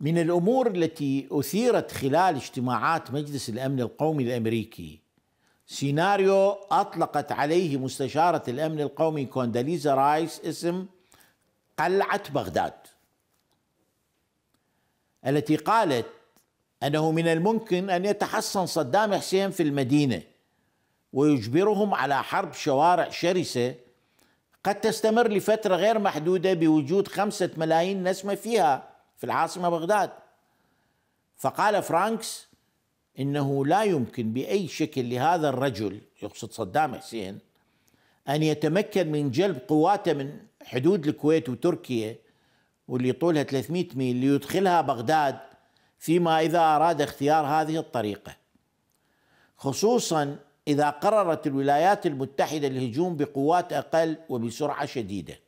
من الامور التي اثيرت خلال اجتماعات مجلس الامن القومي الامريكي سيناريو اطلقت عليه مستشاره الامن القومي كونداليزا رايس اسم قلعه بغداد التي قالت انه من الممكن ان يتحصن صدام حسين في المدينه ويجبرهم على حرب شوارع شرسه قد تستمر لفتره غير محدوده بوجود خمسه ملايين نسمه فيها في العاصمة بغداد فقال فرانكس إنه لا يمكن بأي شكل لهذا الرجل يقصد صدام حسين أن يتمكن من جلب قواته من حدود الكويت وتركيا واللي طولها 300 ميل ليدخلها بغداد فيما إذا أراد اختيار هذه الطريقة خصوصا إذا قررت الولايات المتحدة الهجوم بقوات أقل وبسرعة شديدة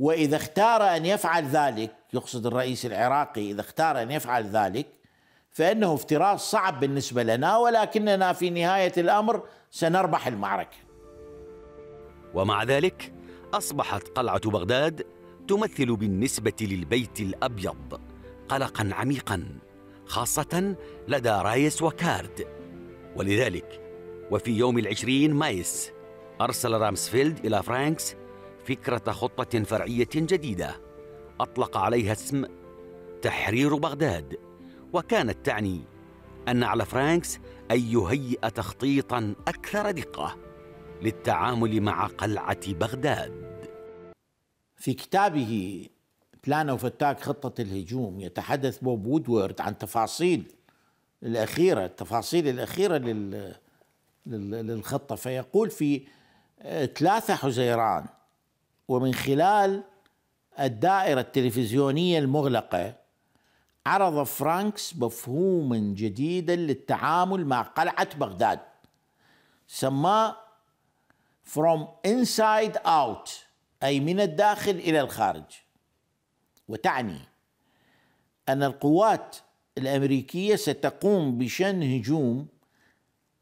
واذا اختار ان يفعل ذلك يقصد الرئيس العراقي اذا اختار ان يفعل ذلك فانه افتراض صعب بالنسبه لنا ولكننا في نهايه الامر سنربح المعركه. ومع ذلك اصبحت قلعه بغداد تمثل بالنسبه للبيت الابيض قلقا عميقا خاصه لدى رايس وكارد ولذلك وفي يوم العشرين مايس أرسل رامسفيلد إلى فرانكس فكرة خطة فرعية جديدة أطلق عليها اسم تحرير بغداد وكانت تعني أن على فرانكس أن يهيئ تخطيطا أكثر دقة للتعامل مع قلعة بغداد في كتابه بلان أو فتاك خطة الهجوم يتحدث بوب وودورد عن تفاصيل الأخيرة التفاصيل الأخيرة لل... للخطة فيقول في ثلاثة حزيران ومن خلال الدائرة التلفزيونية المغلقة عرض فرانكس مفهوما جديدا للتعامل مع قلعة بغداد سماه From Inside Out أي من الداخل إلى الخارج وتعني أن القوات الأمريكية ستقوم بشن هجوم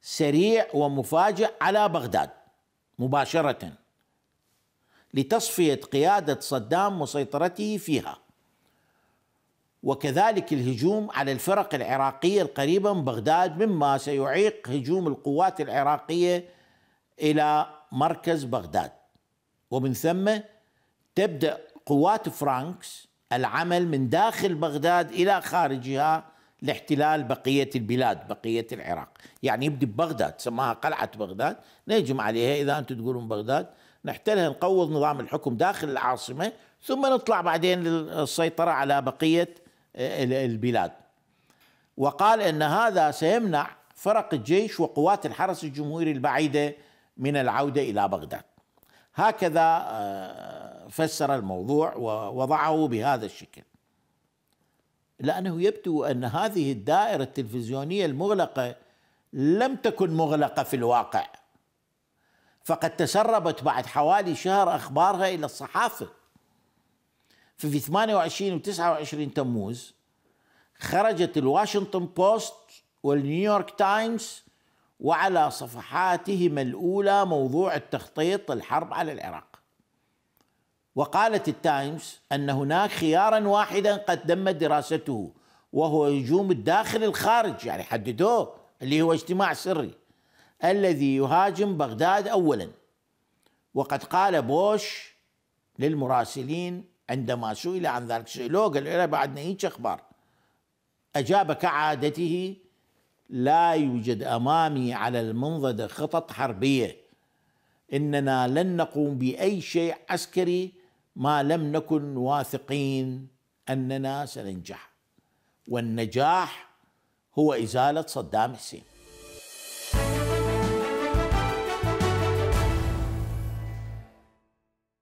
سريع ومفاجئ على بغداد مباشرةً لتصفيه قياده صدام وسيطرته فيها وكذلك الهجوم على الفرق العراقيه القريبه من بغداد مما سيعيق هجوم القوات العراقيه الى مركز بغداد ومن ثم تبدا قوات فرانكس العمل من داخل بغداد الى خارجها لاحتلال بقيه البلاد بقيه العراق يعني يبدا ببغداد سماها قلعه بغداد نهجم عليها اذا انتم تقولون بغداد نحتلها نقوض نظام الحكم داخل العاصمة ثم نطلع بعدين للسيطرة على بقية آه، البلاد وقال أن هذا سيمنع فرق الجيش وقوات الحرس الجمهوري البعيدة من العودة إلى بغداد هكذا آه، فسر الموضوع ووضعه بهذا الشكل لأنه يبدو أن هذه الدائرة التلفزيونية المغلقة لم تكن مغلقة في الواقع فقد تسربت بعد حوالي شهر أخبارها إلى الصحافة ففي 28 و 29 تموز خرجت الواشنطن بوست والنيويورك تايمز وعلى صفحاتهما الأولى موضوع التخطيط للحرب على العراق وقالت التايمز أن هناك خيارا واحدا قد تمت دراسته وهو هجوم الداخل الخارج يعني حددوه اللي هو اجتماع سري الذي يهاجم بغداد اولا وقد قال بوش للمراسلين عندما سئل عن ذلك سئلوه قال له بعدنا هيك اخبار اجاب كعادته لا يوجد امامي على المنضده خطط حربيه اننا لن نقوم باي شيء عسكري ما لم نكن واثقين اننا سننجح والنجاح هو ازاله صدام حسين